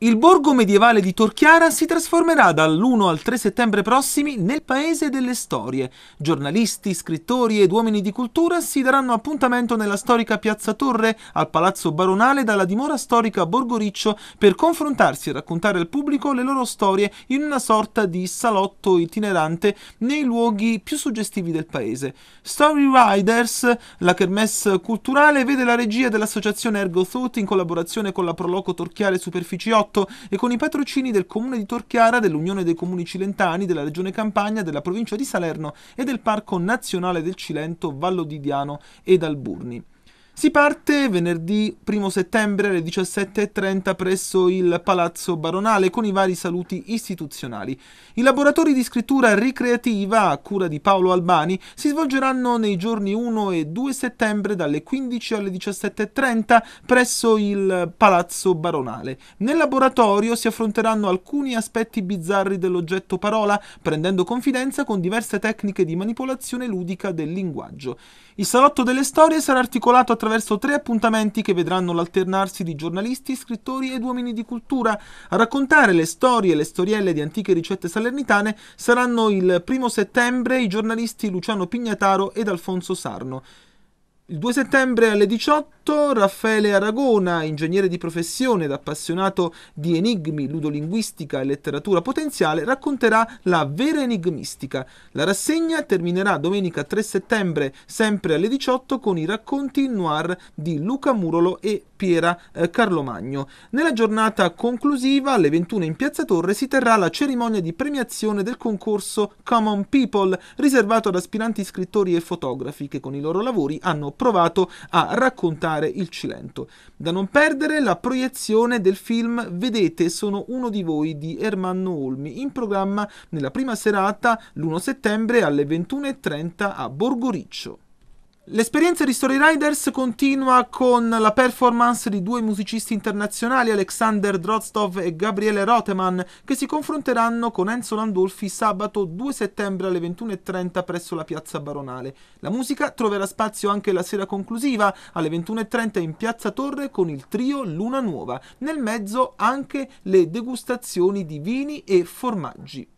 Il borgo medievale di Torchiara si trasformerà dall'1 al 3 settembre prossimi nel paese delle storie. Giornalisti, scrittori ed uomini di cultura si daranno appuntamento nella storica Piazza Torre al Palazzo Baronale dalla dimora storica Borgo Riccio per confrontarsi e raccontare al pubblico le loro storie in una sorta di salotto itinerante nei luoghi più suggestivi del paese. Story Riders, la kermesse culturale, vede la regia dell'associazione Ergo Thought in collaborazione con la Proloco Torchiare Superfici 8 2008 e con i patrocini del Comune di Torchiara, dell'Unione dei Comuni Cilentani, della Regione Campania, della provincia di Salerno e del Parco Nazionale del Cilento, Vallo di Diano ed Alburni. Si parte venerdì 1 settembre alle 17.30 presso il Palazzo Baronale con i vari saluti istituzionali. I laboratori di scrittura ricreativa a cura di Paolo Albani si svolgeranno nei giorni 1 e 2 settembre dalle 15 alle 17.30 presso il Palazzo Baronale. Nel laboratorio si affronteranno alcuni aspetti bizzarri dell'oggetto parola, prendendo confidenza con diverse tecniche di manipolazione ludica del linguaggio. Il salotto delle storie sarà articolato attraverso attraverso tre appuntamenti che vedranno l'alternarsi di giornalisti, scrittori ed uomini di cultura. A raccontare le storie e le storielle di antiche ricette salernitane saranno il primo settembre i giornalisti Luciano Pignataro ed Alfonso Sarno. Il 2 settembre alle 18 tutto, Raffaele Aragona, ingegnere di professione ed appassionato di enigmi, ludolinguistica e letteratura potenziale, racconterà la vera enigmistica. La rassegna terminerà domenica 3 settembre, sempre alle 18, con i racconti noir di Luca Murolo e Piera eh, Carlomagno. Nella giornata conclusiva, alle 21 in Piazza Torre, si terrà la cerimonia di premiazione del concorso Common People, riservato ad aspiranti scrittori e fotografi che con i loro lavori hanno provato a raccontare ricordare il Cilento. Da non perdere la proiezione del film Vedete sono uno di voi di Ermanno Olmi in programma nella prima serata l'1 settembre alle 21.30 a Borgoriccio. L'esperienza di Story Riders continua con la performance di due musicisti internazionali, Alexander Drozdov e Gabriele Roteman, che si confronteranno con Enzo Landolfi sabato 2 settembre alle 21.30 presso la Piazza Baronale. La musica troverà spazio anche la sera conclusiva alle 21.30 in Piazza Torre con il trio Luna Nuova, nel mezzo anche le degustazioni di vini e formaggi.